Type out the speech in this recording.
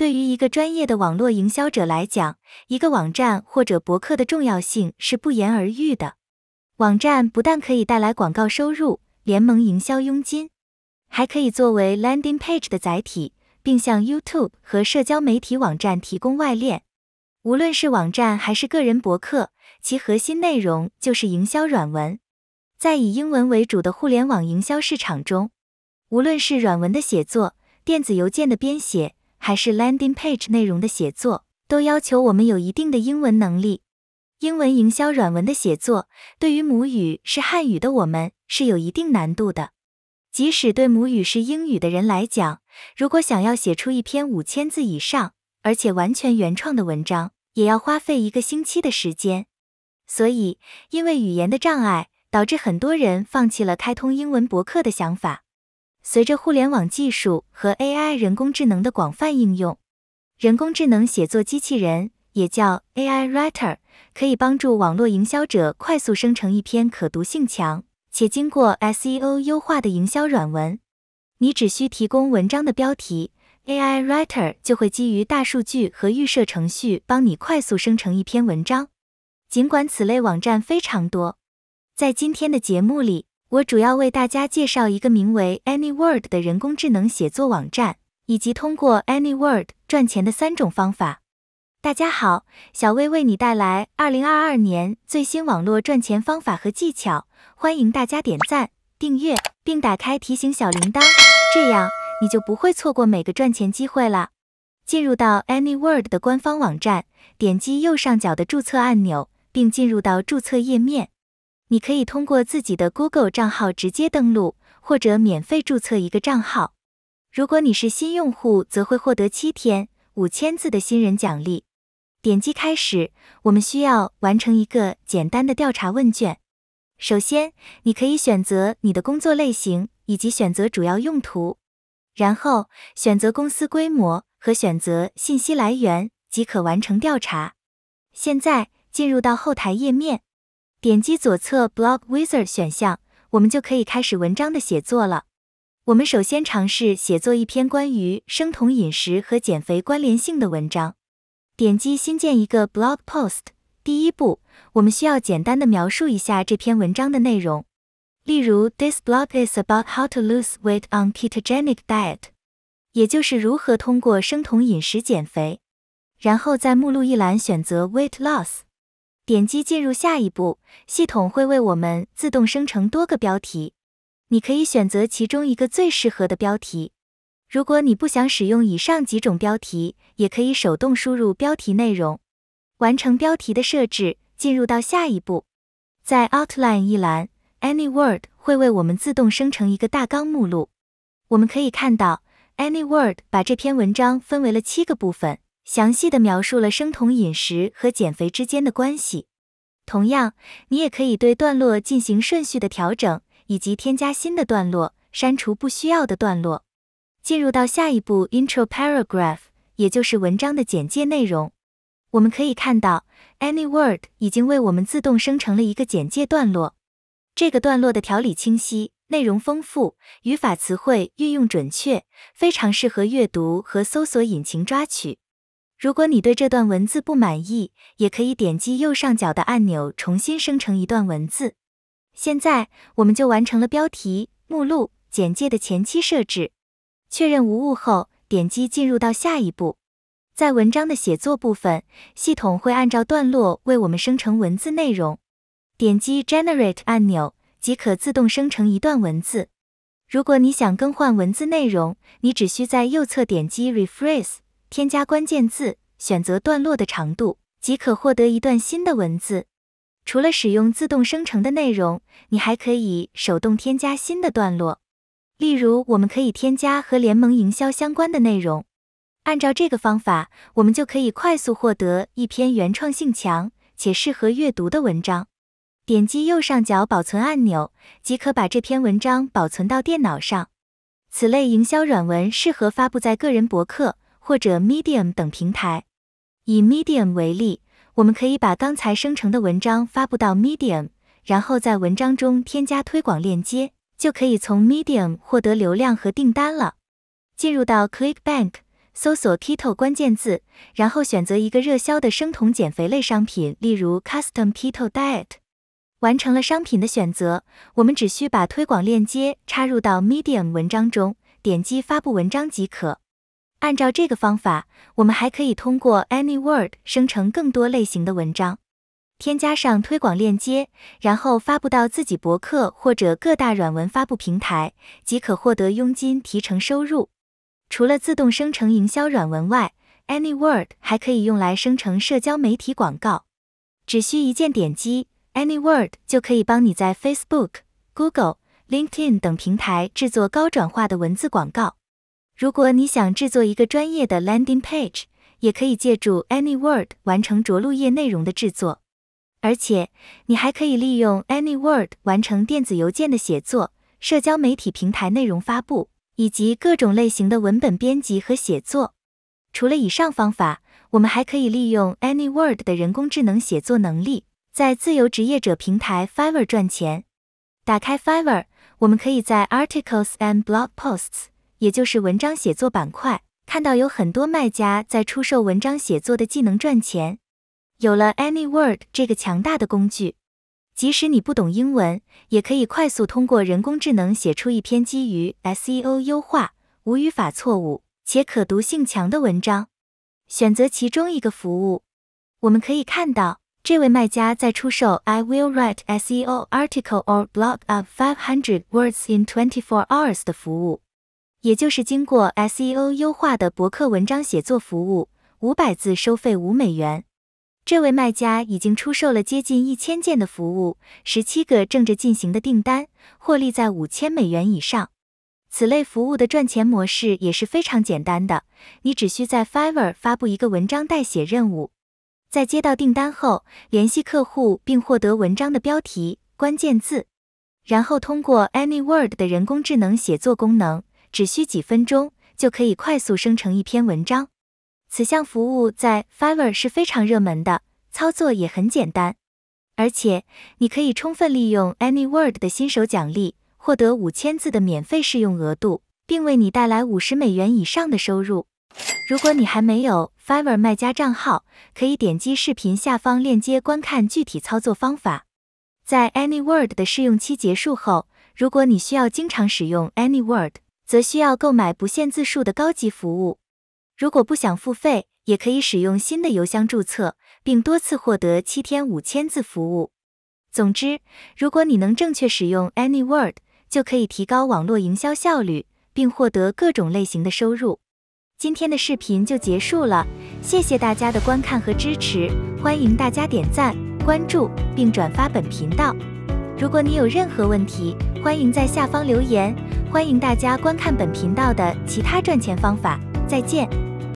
对于一个专业的网络营销者来讲，一个网站或者博客的重要性是不言而喻的。网站不但可以带来广告收入、联盟营销佣金，还可以作为 landing page 的载体，并向 YouTube 和社交媒体网站提供外链。无论是网站还是个人博客，其核心内容就是营销软文。在以英文为主的互联网营销市场中，无论是软文的写作、电子邮件的编写。还是 landing page 内容的写作，都要求我们有一定的英文能力。英文营销软文的写作，对于母语是汉语的我们是有一定难度的。即使对母语是英语的人来讲，如果想要写出一篇五千字以上，而且完全原创的文章，也要花费一个星期的时间。所以，因为语言的障碍，导致很多人放弃了开通英文博客的想法。随着互联网技术和 AI 人工智能的广泛应用，人工智能写作机器人也叫 AI Writer，可以帮助网络营销者快速生成一篇可读性强且经过 SEO 优化的营销软文。你只需提供文章的标题，AI Writer 就会基于大数据和预设程序，帮你快速生成一篇文章。尽管此类网站非常多，在今天的节目里。我主要为大家介绍一个名为 Anyword 的人工智能写作网站，以及通过 Anyword 赚钱的三种方法。大家好，小薇为你带来2022年最新网络赚钱方法和技巧，欢迎大家点赞、订阅，并打开提醒小铃铛，这样你就不会错过每个赚钱机会了。进入到 Anyword 的官方网站，点击右上角的注册按钮，并进入到注册页面。你可以通过自己的 Google 账号直接登录，或者免费注册一个账号。如果你是新用户，则会获得七天五千字的新人奖励。点击开始，我们需要完成一个简单的调查问卷。首先，你可以选择你的工作类型，以及选择主要用途，然后选择公司规模和选择信息来源，即可完成调查。现在进入到后台页面。点击左侧 Blog Wizard 选项，我们就可以开始文章的写作了。我们首先尝试写作一篇关于生酮饮食和减肥关联性的文章。点击新建一个 Blog Post。第一步，我们需要简单的描述一下这篇文章的内容，例如 This blog is about how to lose weight on ketogenic diet，也就是如何通过生酮饮食减肥。然后在目录一栏选择 Weight Loss。点击进入下一步，系统会为我们自动生成多个标题，你可以选择其中一个最适合的标题。如果你不想使用以上几种标题，也可以手动输入标题内容，完成标题的设置，进入到下一步。在 Outline 一栏，Any Word 会为我们自动生成一个大纲目录。我们可以看到，Any Word 把这篇文章分为了七个部分。详细的描述了生酮饮食和减肥之间的关系。同样，你也可以对段落进行顺序的调整，以及添加新的段落，删除不需要的段落。进入到下一步 Intro Paragraph，也就是文章的简介内容。我们可以看到，AnyWord 已经为我们自动生成了一个简介段落。这个段落的条理清晰，内容丰富，语法词汇运用准确，非常适合阅读和搜索引擎抓取。如果你对这段文字不满意，也可以点击右上角的按钮重新生成一段文字。现在，我们就完成了标题、目录、简介的前期设置。确认无误后，点击进入到下一步。在文章的写作部分，系统会按照段落为我们生成文字内容。点击 Generate 按钮即可自动生成一段文字。如果你想更换文字内容，你只需在右侧点击 r e f r e s e 添加关键字，选择段落的长度，即可获得一段新的文字。除了使用自动生成的内容，你还可以手动添加新的段落。例如，我们可以添加和联盟营销相关的内容。按照这个方法，我们就可以快速获得一篇原创性强且适合阅读的文章。点击右上角保存按钮，即可把这篇文章保存到电脑上。此类营销软文适合发布在个人博客。或者 Medium 等平台，以 Medium 为例，我们可以把刚才生成的文章发布到 Medium，然后在文章中添加推广链接，就可以从 Medium 获得流量和订单了。进入到 ClickBank，搜索 Keto 关键字，然后选择一个热销的生酮减肥类商品，例如 Custom Keto Diet。完成了商品的选择，我们只需把推广链接插入到 Medium 文章中，点击发布文章即可。按照这个方法，我们还可以通过 Anyword 生成更多类型的文章，添加上推广链接，然后发布到自己博客或者各大软文发布平台，即可获得佣金提成收入。除了自动生成营销软文外，Anyword 还可以用来生成社交媒体广告，只需一键点击 Anyword，就可以帮你在 Facebook、Google、LinkedIn 等平台制作高转化的文字广告。如果你想制作一个专业的 landing page，也可以借助 Anyword 完成着陆页内容的制作。而且，你还可以利用 Anyword 完成电子邮件的写作、社交媒体平台内容发布以及各种类型的文本编辑和写作。除了以上方法，我们还可以利用 Anyword 的人工智能写作能力，在自由职业者平台 Fiverr 赚钱。打开 Fiverr，我们可以在 Articles and Blog Posts。也就是文章写作板块，看到有很多卖家在出售文章写作的技能赚钱。有了 Anyword 这个强大的工具，即使你不懂英文，也可以快速通过人工智能写出一篇基于 SEO 优化、无语法错误且可读性强的文章。选择其中一个服务，我们可以看到这位卖家在出售 I will write SEO article or blog of 500 words in 24 hours 的服务。也就是经过 SEO 优化的博客文章写作服务，五百字收费五美元。这位卖家已经出售了接近一千件的服务，十七个正着进行的订单，获利在五千美元以上。此类服务的赚钱模式也是非常简单的，你只需在 Fiverr 发布一个文章代写任务，在接到订单后联系客户并获得文章的标题、关键字，然后通过 Anyword 的人工智能写作功能。只需几分钟就可以快速生成一篇文章。此项服务在 Fiverr 是非常热门的，操作也很简单。而且，你可以充分利用 Anyword 的新手奖励，获得五千字的免费试用额度，并为你带来五十美元以上的收入。如果你还没有 Fiverr 卖家账号，可以点击视频下方链接观看具体操作方法。在 Anyword 的试用期结束后，如果你需要经常使用 Anyword，则需要购买不限字数的高级服务。如果不想付费，也可以使用新的邮箱注册，并多次获得七天五千字服务。总之，如果你能正确使用 AnyWord，就可以提高网络营销效率，并获得各种类型的收入。今天的视频就结束了，谢谢大家的观看和支持，欢迎大家点赞、关注并转发本频道。如果你有任何问题，欢迎在下方留言。欢迎大家观看本频道的其他赚钱方法，再见。